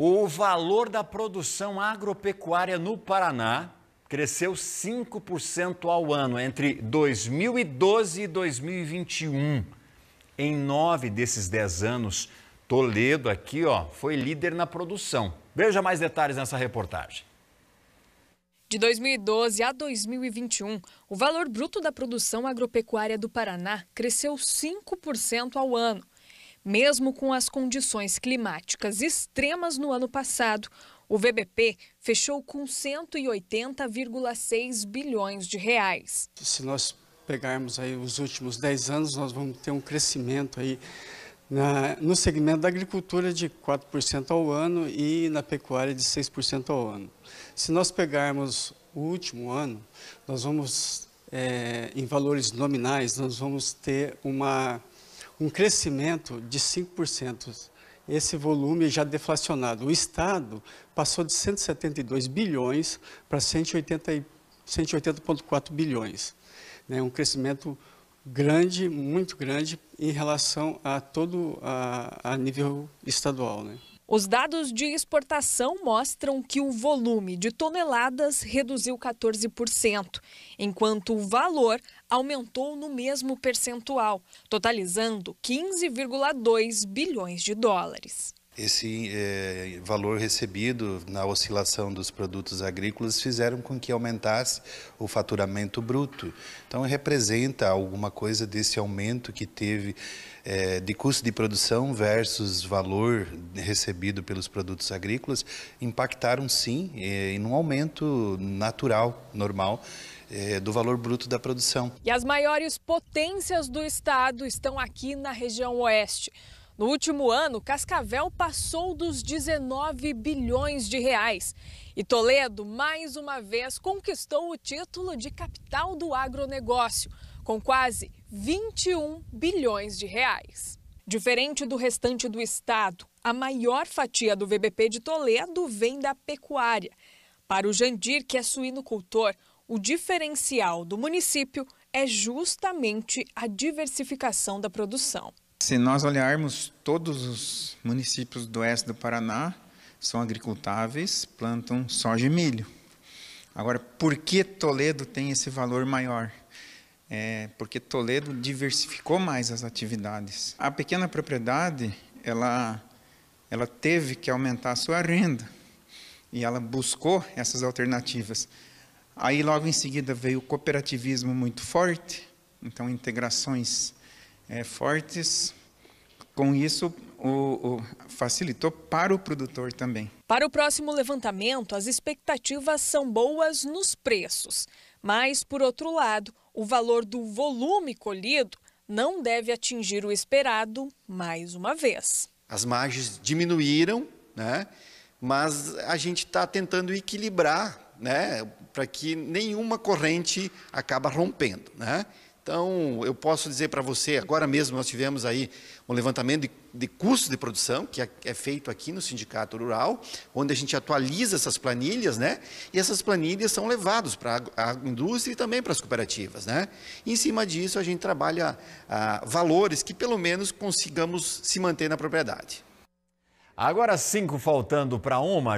O valor da produção agropecuária no Paraná cresceu 5% ao ano entre 2012 e 2021. Em nove desses dez anos, Toledo aqui ó, foi líder na produção. Veja mais detalhes nessa reportagem. De 2012 a 2021, o valor bruto da produção agropecuária do Paraná cresceu 5% ao ano, mesmo com as condições climáticas extremas no ano passado, o VBP fechou com 180,6 bilhões de reais. Se nós pegarmos aí os últimos 10 anos, nós vamos ter um crescimento aí na, no segmento da agricultura de 4% ao ano e na pecuária de 6% ao ano. Se nós pegarmos o último ano, nós vamos, é, em valores nominais, nós vamos ter uma um crescimento de 5%. Esse volume já deflacionado. O Estado passou de 172 bilhões para 180,4 bilhões. Né? Um crescimento grande, muito grande, em relação a todo a, a nível estadual. Né? Os dados de exportação mostram que o volume de toneladas reduziu 14%, enquanto o valor aumentou no mesmo percentual, totalizando 15,2 bilhões de dólares esse eh, valor recebido na oscilação dos produtos agrícolas fizeram com que aumentasse o faturamento bruto. Então, representa alguma coisa desse aumento que teve eh, de custo de produção versus valor recebido pelos produtos agrícolas, impactaram sim eh, em um aumento natural, normal do valor bruto da produção. E as maiores potências do estado estão aqui na região oeste. No último ano, Cascavel passou dos 19 bilhões de reais. E Toledo, mais uma vez, conquistou o título de capital do agronegócio, com quase 21 bilhões de reais. Diferente do restante do estado, a maior fatia do VBP de Toledo vem da pecuária. Para o Jandir, que é suinocultor, o diferencial do município é justamente a diversificação da produção. Se nós olharmos, todos os municípios do oeste do Paraná são agricultáveis, plantam soja e milho. Agora, por que Toledo tem esse valor maior? É porque Toledo diversificou mais as atividades. A pequena propriedade, ela, ela teve que aumentar a sua renda e ela buscou essas alternativas. Aí, logo em seguida, veio o cooperativismo muito forte, então integrações é, fortes. Com isso, o, o, facilitou para o produtor também. Para o próximo levantamento, as expectativas são boas nos preços, mas, por outro lado, o valor do volume colhido não deve atingir o esperado mais uma vez. As margens diminuíram, né? mas a gente está tentando equilibrar né? para que nenhuma corrente acaba rompendo. Né? Então, eu posso dizer para você, agora mesmo nós tivemos aí um levantamento de, de custo de produção, que é, é, feito aqui no Sindicato Rural, onde a gente atualiza essas planilhas, né? E essas planilhas são levadas para a indústria e também para as cooperativas, né? E em cima disso, a gente trabalha ah, valores que pelo menos consigamos se manter na propriedade. Agora, cinco faltando para uma.